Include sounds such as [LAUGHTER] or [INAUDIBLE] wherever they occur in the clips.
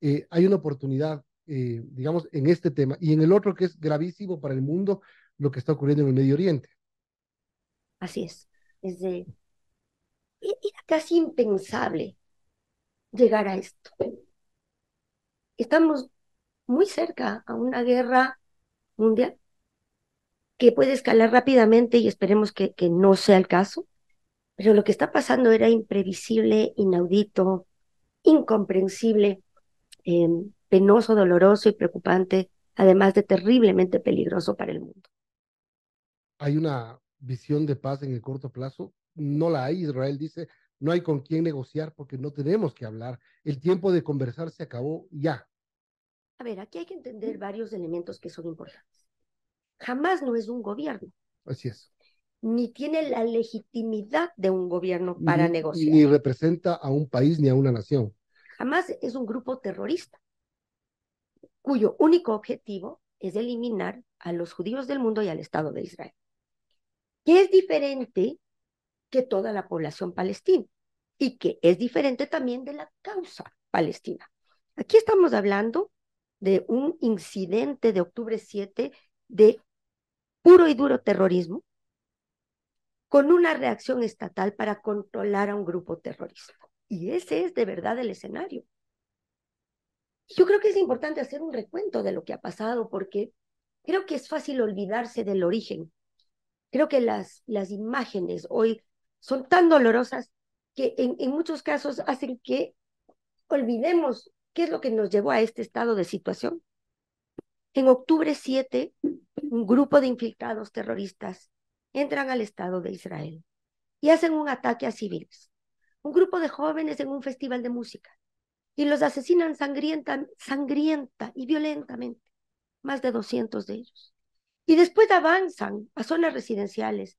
Eh, hay una oportunidad, eh, digamos, en este tema y en el otro que es gravísimo para el mundo, lo que está ocurriendo en el Medio Oriente. Así es. de e-, Era casi impensable llegar a esto. Estamos muy cerca a una guerra mundial que puede escalar rápidamente y esperemos que no sea el caso, pero lo que está pasando era imprevisible, inaudito, incomprensible Em, penoso, doloroso y preocupante, además de terriblemente peligroso para el mundo. Hay una visión de paz en el corto plazo, no la hay, Israel dice, no hay con quién negociar porque no tenemos que hablar, el tiempo de conversar se acabó ya. A ver, aquí hay que entender varios elementos que son importantes. Jamás no es un gobierno. Así es ni tiene la legitimidad de un gobierno para negociar. Ni representa a un país ni a una nación. Jamás es un grupo terrorista cuyo único objetivo es eliminar a los judíos del mundo y al Estado de Israel, que es diferente que toda la población palestina y que es diferente también de la causa palestina. Aquí estamos hablando de un incidente de octubre 7 de puro y duro terrorismo con una reacción estatal para controlar a un grupo terrorista. Y ese es de verdad el escenario. Yo creo que es importante hacer un recuento de lo que ha pasado porque creo que es fácil olvidarse del origen. Creo que las, las imágenes hoy son tan dolorosas que en, en muchos casos hacen que olvidemos qué es lo que nos llevó a este estado de situación. En octubre 7, un grupo de infiltrados terroristas entran al Estado de Israel y hacen un ataque a civiles un grupo de jóvenes en un festival de música y los asesinan sangrienta, sangrienta y violentamente, más de 200 de ellos. Y después avanzan a zonas residenciales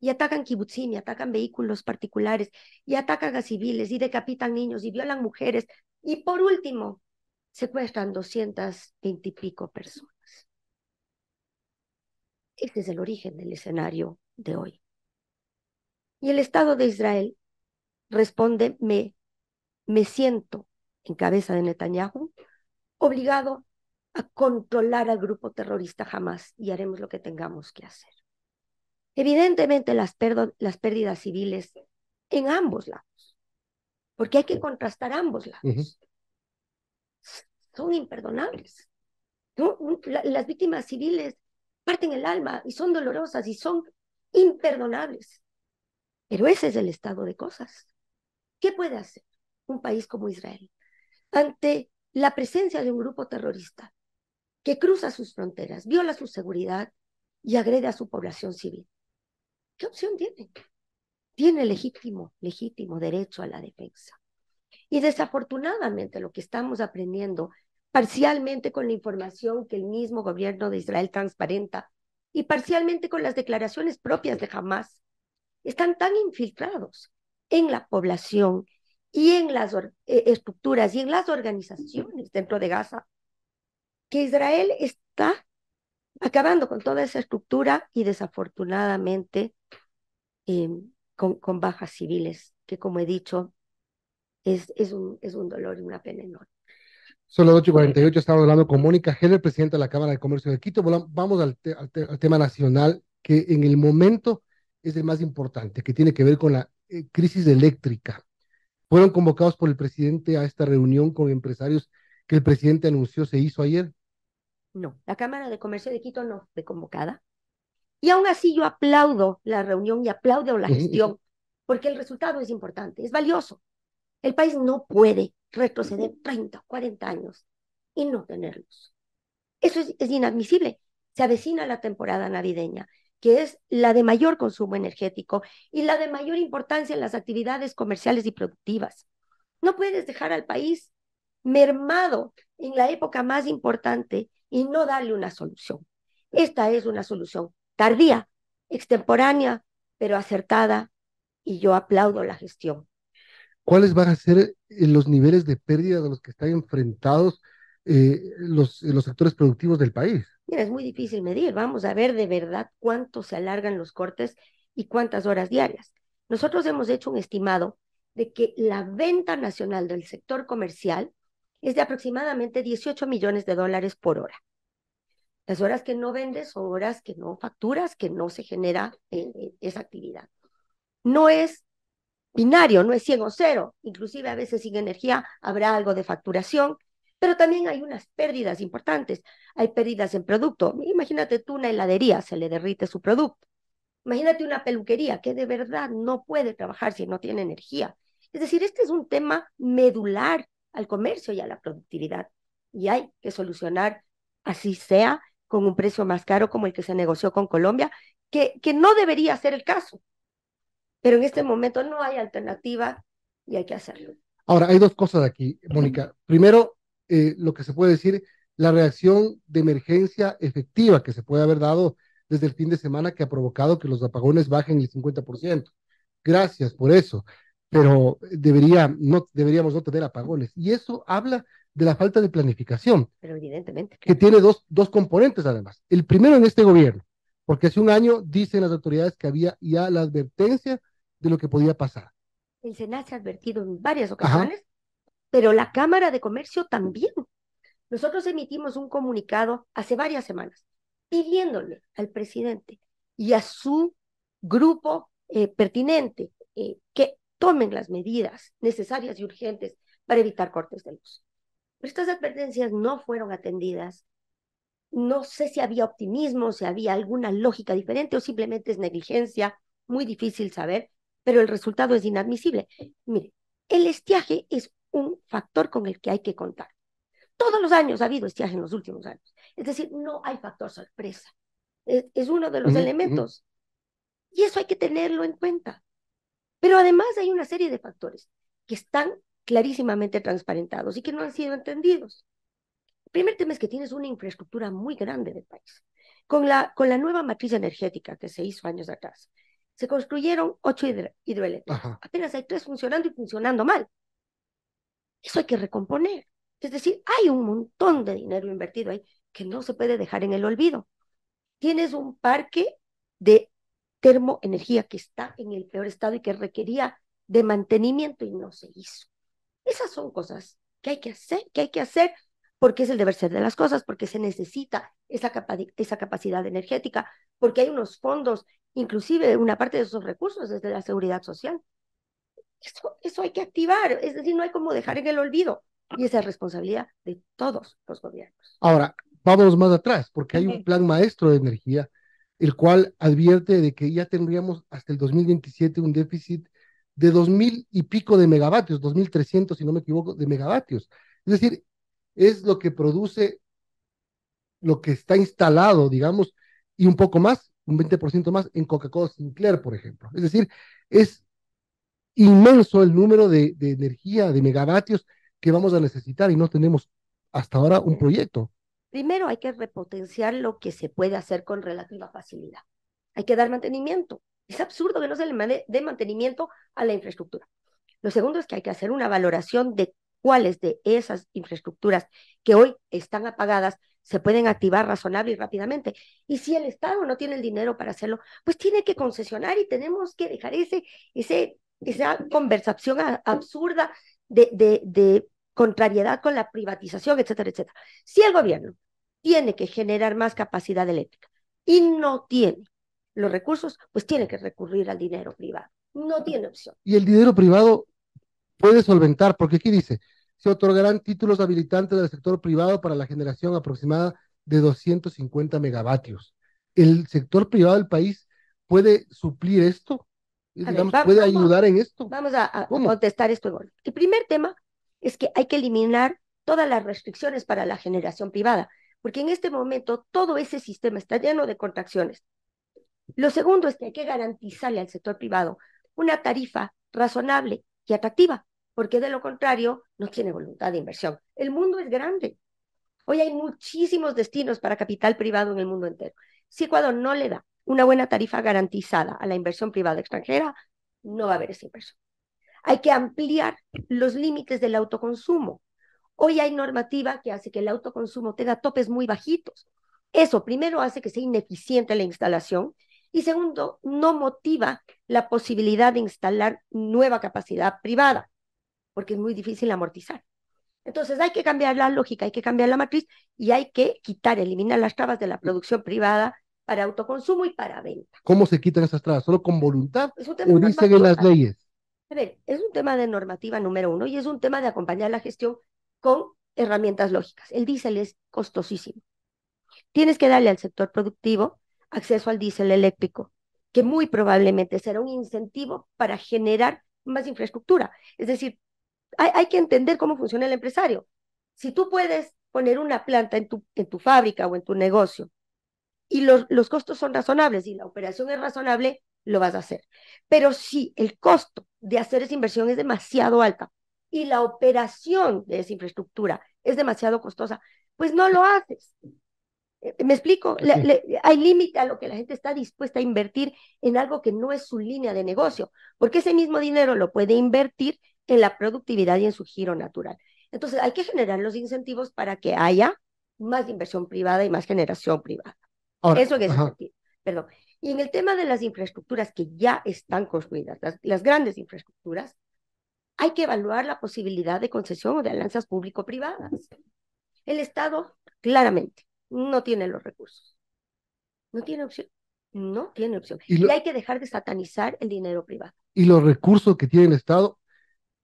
y atacan kibutzim, y atacan vehículos particulares, y atacan a civiles, y decapitan niños, y violan mujeres, y por último, secuestran 220 y personas. Este es el origen del escenario de hoy. Y el Estado de Israel responde, me, siento en cabeza de Netanyahu obligado a controlar al grupo terrorista jamás y haremos lo que tengamos que hacer. Evidentemente las, las pérdidas civiles en ambos lados, porque hay que contrastar ambos lados, son imperdonables. las víctimas civiles parten el alma y son dolorosas y son imperdonables. Pero ese es el estado de cosas. ¿Qué puede hacer un país como Israel ante la presencia de un grupo terrorista que cruza sus fronteras, viola su seguridad y agrede a su población civil? ¿Qué opción tiene? Tiene legítimo, legítimo derecho a la defensa. Y desafortunadamente lo que estamos aprendiendo parcialmente con la información que el mismo gobierno de Israel transparenta y parcialmente con las declaraciones propias de Hamas, están tan infiltrados en la población y en las eh, estructuras y en las organizaciones dentro de Gaza, que Israel está acabando con toda esa estructura y desafortunadamente em, con, con, bajas civiles, que como he dicho, es, es, un, es un dolor y una pena enorme. Son las 8.48, estamos hablando con Mónica Heller, presidenta de la Cámara de Comercio de Quito. Vamos al tema nacional, que en el momento es el más importante, que tiene que ver con la eh, crisis eléctrica. Fueron convocados por el presidente a esta reunión con empresarios que el presidente anunció se hizo ayer. No, la Cámara de Comercio de Quito no fue convocada. Y aún así yo aplaudo la reunión y aplaudo la [LAUGHS] gestión, porque el resultado es importante, es valioso. El país no puede retroceder 30, 40 años y no tenerlos. Eso es inadmisible. Se avecina la temporada navideña que es la de mayor consumo energético y la de mayor importancia en las actividades comerciales y productivas. No puedes dejar al país mermado en la época más importante y no darle una solución. Esta es una solución tardía, extemporánea, pero acertada y yo aplaudo la gestión. ¿Cuáles van a ser eh, los niveles de pérdida de los que están enfrentados eh, los, los sectores productivos del país? Mira, es muy difícil medir. Vamos a ver de verdad cuánto se alargan los cortes y cuántas horas diarias. Nosotros hemos hecho un estimado de que la venta nacional del sector comercial es de aproximadamente 18 millones de dólares por hora. Las horas que no vendes son horas que no facturas, que no se genera eh, eh, esa actividad. No es binario, no es 100 o cero. Inclusive a veces sin energía habrá algo de facturación pero también hay unas pérdidas importantes. Hay pérdidas en producto. Imagínate tú una heladería, se le derrite su producto. Imagínate una peluquería que de verdad no puede trabajar si no tiene energía. Es decir, este es un tema medular al comercio y a la productividad. Y hay que solucionar, así sea, con un precio más caro como el que se negoció con Colombia, que, que no debería ser el caso. Pero en este momento no hay alternativa y hay que hacerlo. Ahora, hay dos cosas aquí, Mónica. Primero, eh, lo que se puede decir, la reacción de emergencia efectiva que se puede haber dado desde el fin de semana que ha provocado que los apagones bajen el 50%. Gracias por eso, pero debería, no, deberíamos no tener apagones. Y eso habla de la falta de planificación. Pero evidentemente. Que tiene dos, dos componentes además. El primero en este gobierno, porque hace un año dicen las autoridades que había ya la advertencia de lo que podía pasar. El Senado se ha advertido en varias ocasiones pero la Cámara de Comercio también. Nosotros emitimos un comunicado hace varias semanas pidiéndole al presidente y a su grupo eh, pertinente eh, que tomen las medidas necesarias y urgentes para evitar cortes de luz. Pero estas advertencias no fueron atendidas. No sé si había optimismo, si había alguna lógica diferente o simplemente es negligencia, muy difícil saber, pero el resultado es inadmisible. Mire, el estiaje es un factor con el que hay que contar. Todos los años ha habido estiaje en los últimos años. Es decir, no hay factor sorpresa. Es, uno de los elementos. Y eso hay que tenerlo en cuenta. Pero además hay una serie de factores que están clarísimamente transparentados y que no han sido entendidos. El primer tema es que tienes una infraestructura muy grande del país. Con la, con la nueva matriz energética que se hizo años atrás, se construyeron ocho hidroeléctricas. Apenas hay tres funcionando y funcionando mal. Eso hay que recomponer. Es decir, hay un montón de dinero invertido ahí que no se puede dejar en el olvido. Tienes un parque de termoenergía que está en el peor estado y que requería de mantenimiento y no se hizo. Esas son cosas que hay que hacer, que hay que hacer porque es el deber ser de las cosas, porque se necesita esa, esa capacidad energética, porque hay unos fondos, inclusive una parte de esos recursos es de la seguridad social. Eso, hay que activar, es decir, no hay como dejar en el olvido. Y esa es responsabilidad de todos los gobiernos. Ahora, vamos más atrás, porque hay un plan maestro de energía, el cual advierte de que ya tendríamos hasta el 2027 un déficit de mil y pico de megavatios, 2.300, si no me equivoco, de megavatios. Es decir, es lo que produce lo que está instalado, digamos, y un poco más, un 20% más en Coca-Cola Sinclair, por ejemplo. Es decir, es inmenso el número de, energía, de megavatios que vamos a necesitar y no tenemos hasta ahora un proyecto. Primero hay que repotenciar lo que se puede hacer con relativa facilidad. Hay que dar mantenimiento. Es absurdo que no se le dé mantenimiento a la infraestructura. Lo segundo es que hay que hacer una valoración de cuáles de esas infraestructuras que hoy están apagadas se pueden activar razonable y rápidamente. Y si el Estado no tiene el dinero para hacerlo, pues tiene que concesionar y tenemos que dejar ese, ese esa conversación absurda de, de contrariedad con la privatización, etcétera, etcétera. Si el gobierno tiene que generar más capacidad eléctrica y no tiene los recursos, pues tiene que recurrir al dinero privado. No tiene opción. Y el dinero privado puede solventar, porque aquí dice, se otorgarán títulos habilitantes del sector privado para la generación aproximada de 250 megavatios. ¿El sector privado del país puede suplir esto? puede ayudar en esto. Vamos a, contestar esto. Igual. El primer tema es que hay que eliminar todas las restricciones para la generación privada, porque en este momento todo ese sistema está lleno de contracciones. Lo segundo es que hay que garantizarle al sector privado una tarifa razonable y atractiva, porque de lo contrario no tiene voluntad de inversión. El mundo es grande. Hoy hay muchísimos destinos para capital privado en el mundo entero. Si Ecuador no le da una buena tarifa garantizada a la inversión privada extranjera, no va a haber esa inversión. Hay que ampliar los límites del autoconsumo. Hoy hay normativa que hace que el autoconsumo tenga topes muy bajitos. Eso primero hace que sea ineficiente la instalación y segundo, no motiva la posibilidad de instalar nueva capacidad privada, porque es muy difícil amortizar. Entonces hay que cambiar la lógica, hay que cambiar la matriz y hay que quitar, eliminar las trabas de la producción privada para autoconsumo y para venta. ¿Cómo se quitan esas trabas? ¿Solo con voluntad o dicen en las leyes? es un tema de normativa número uno y es un tema de acompañar la gestión con herramientas lógicas. El diésel es costosísimo. Tienes que darle al sector productivo acceso al diésel eléctrico, que muy probablemente será un incentivo para generar más infraestructura. Es decir, hay, hay que entender cómo funciona el empresario. Si tú puedes poner una planta en tu, en tu fábrica o en tu negocio y los, costos son razonables y la operación es razonable, lo vas a hacer. Pero si el costo de hacer esa inversión es demasiado alta y la operación de esa infraestructura es demasiado costosa, pues no lo haces. Eh, eh, ¿Me explico? hay límite a lo que la gente está dispuesta a invertir en algo que no es su línea de negocio, porque ese mismo dinero lo puede invertir en la productividad y en su giro natural. Entonces hay que generar los incentivos para que haya más inversión privada y más generación privada. Eso que es Perdón. Y en el tema de las infraestructuras que ya están construidas, las, grandes infraestructuras, hay que evaluar la posibilidad de concesión o de alianzas público-privadas. El Estado, claramente, no tiene los recursos. No tiene opción. No tiene opción. Y, y, hay que dejar de satanizar el dinero privado. Y los recursos que tiene el Estado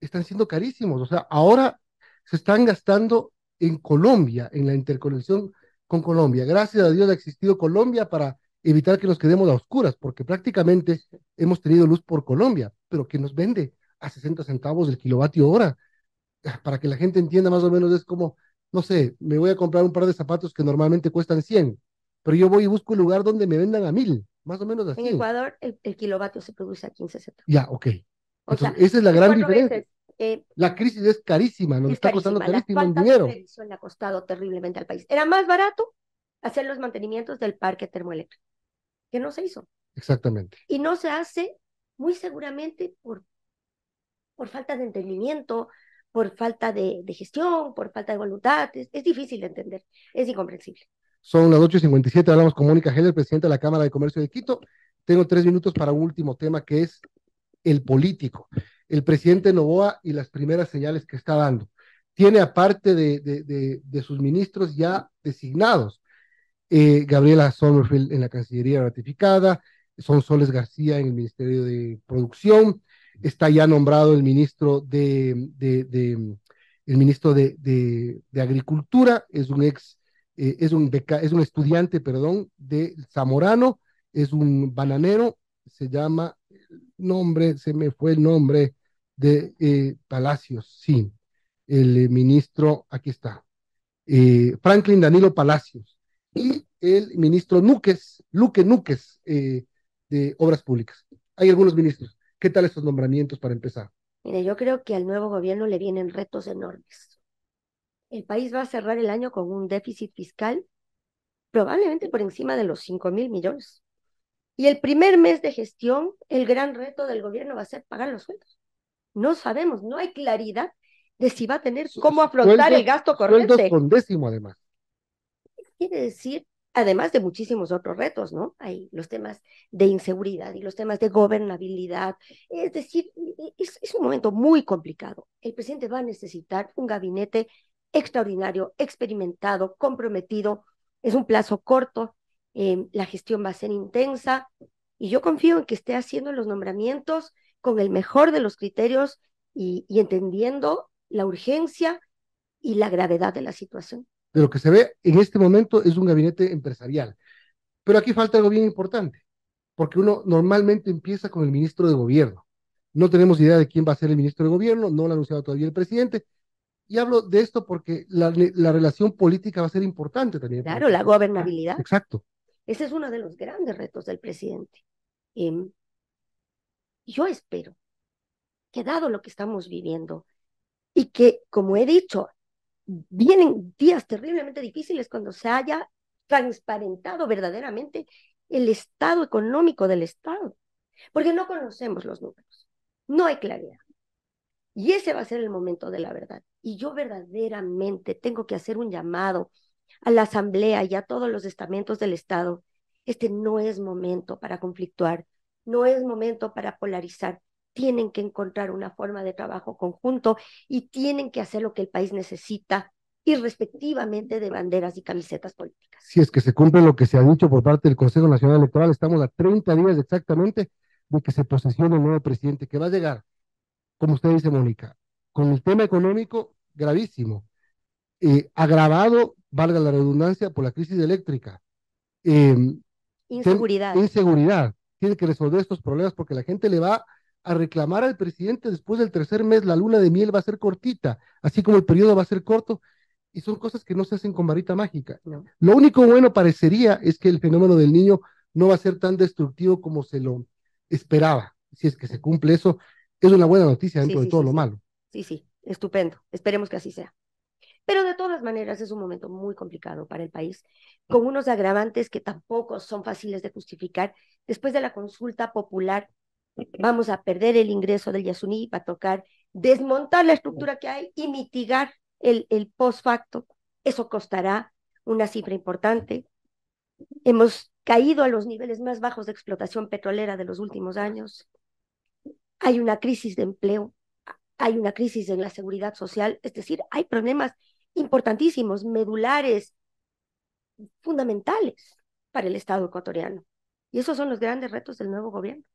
están siendo carísimos. O sea, ahora se están gastando en Colombia, en la interconexión con Colombia. Gracias a Dios ha existido Colombia para evitar que nos quedemos a oscuras, porque prácticamente hemos tenido luz por Colombia, pero que nos vende a 60 centavos el kilovatio hora. Ah, para que la gente entienda más o menos es como, no sé, me voy a comprar un par de zapatos que normalmente cuestan 100, pero yo voy y busco un lugar donde me vendan a 1000, más o menos así. En Ecuador el, kilovatio se produce a 15 centavos. Ya, ok. esa es la gran diferencia. Eh, la crisis es carísima, nos está costando carísimo dinero. ha costado terriblemente al país. Era más barato hacer los mantenimientos del parque termoeléctrico, que no se hizo. Exactamente. Y no se hace muy seguramente por, por falta de entendimiento, por falta de, gestión, por falta de voluntad. Es, difícil de entender, es incomprensible. Son las 8.57, hablamos con Mónica Heller, presidenta de la Cámara de Comercio de Quito. Tengo tres minutos para un último tema que es el político el presidente Novoa y las primeras señales que está dando. Tiene aparte de, de, sus ministros ya designados, eh, Gabriela Sommerfield en la Cancillería ratificada, son Soles García en el Ministerio de Producción, está ya nombrado el ministro de, el ministro de, Agricultura, es un ex, eh, es, un es un estudiante, perdón, de Zamorano, es un bananero, se llama nombre, se me fue el nombre de eh, Palacios, sí, el eh, ministro, aquí está, eh, Franklin Danilo Palacios y el ministro Núquez, Luque Núquez, de Obras Públicas. Hay algunos ministros. ¿Qué tal estos nombramientos para empezar? Mire, yo creo que al nuevo gobierno le vienen retos enormes. El país va a cerrar el año con un déficit fiscal probablemente por encima de los cinco mil millones. Y el primer mes de gestión, el gran reto del gobierno va a ser pagar los sueldos. No sabemos, no hay claridad de si va a tener cómo afrontar el gasto corriente. Sueldos con décimo, además. Quiere decir, además de muchísimos otros retos, ¿no? Hay los temas de inseguridad y los temas de gobernabilidad. Es decir, es un momento muy complicado. El presidente va a necesitar un gabinete extraordinario, experimentado, comprometido. Es un plazo corto, Em, la gestión va a ser intensa y yo confío en que esté haciendo los nombramientos con el mejor de los criterios y, entendiendo la urgencia y la gravedad de la situación. De lo que se ve en este momento es un gabinete empresarial. Pero aquí falta algo bien importante, porque uno normalmente empieza con el ministro de gobierno. No tenemos idea de quién va a ser el ministro de gobierno, no lo ha anunciado todavía el presidente, y hablo de esto porque la, la, relación política va a ser importante también. Claro, la gobernabilidad. Exacto. Ese es uno de los grandes retos del presidente. Em, yo espero que dado lo que estamos viviendo y que, como he dicho, vienen días terriblemente difíciles cuando se haya transparentado verdaderamente el estado económico del Estado, porque no conocemos los números, no hay claridad. Y ese va a ser el momento de la verdad. Y yo verdaderamente tengo que hacer un llamado a la Asamblea y a todos los estamentos del Estado, este no es momento para conflictuar, no es momento para polarizar. Tienen que encontrar una forma de trabajo conjunto y tienen que hacer lo que el país necesita irrespectivamente de banderas y camisetas políticas. Si es que se cumple lo que se ha dicho por parte del Consejo Nacional Electoral, estamos a 30 días exactamente de que se posesione el nuevo presidente, que va a llegar, como usted dice, Mónica, con el tema económico gravísimo, eh, agravado valga la redundancia, por la crisis eléctrica. Em, inseguridad. inseguridad. Tiene que resolver estos problemas porque la gente le va a reclamar al presidente después del tercer mes, la luna de miel va a ser cortita, así como el periodo va a ser corto, y son cosas que no se hacen con varita mágica. Lo único bueno parecería es que el fenómeno del niño no va a ser tan destructivo como se lo esperaba. Si es que se cumple eso, es una buena noticia dentro de todo lo malo. Sí, sí, estupendo. Esperemos que así sea. Pero de todas maneras es un momento muy complicado para el país, con unos agravantes que tampoco son fáciles de justificar. Después de la consulta popular, vamos a perder el ingreso del Yasuní, va a tocar desmontar la estructura que hay y mitigar el, el post facto. Eso costará una cifra importante. Hemos caído a los niveles más bajos de explotación petrolera de los últimos años. Hay una crisis de empleo, hay una crisis en la seguridad social, es decir, hay problemas importantísimos, medulares, fundamentales para el Estado ecuatoriano. Y esos son los grandes retos del nuevo gobierno.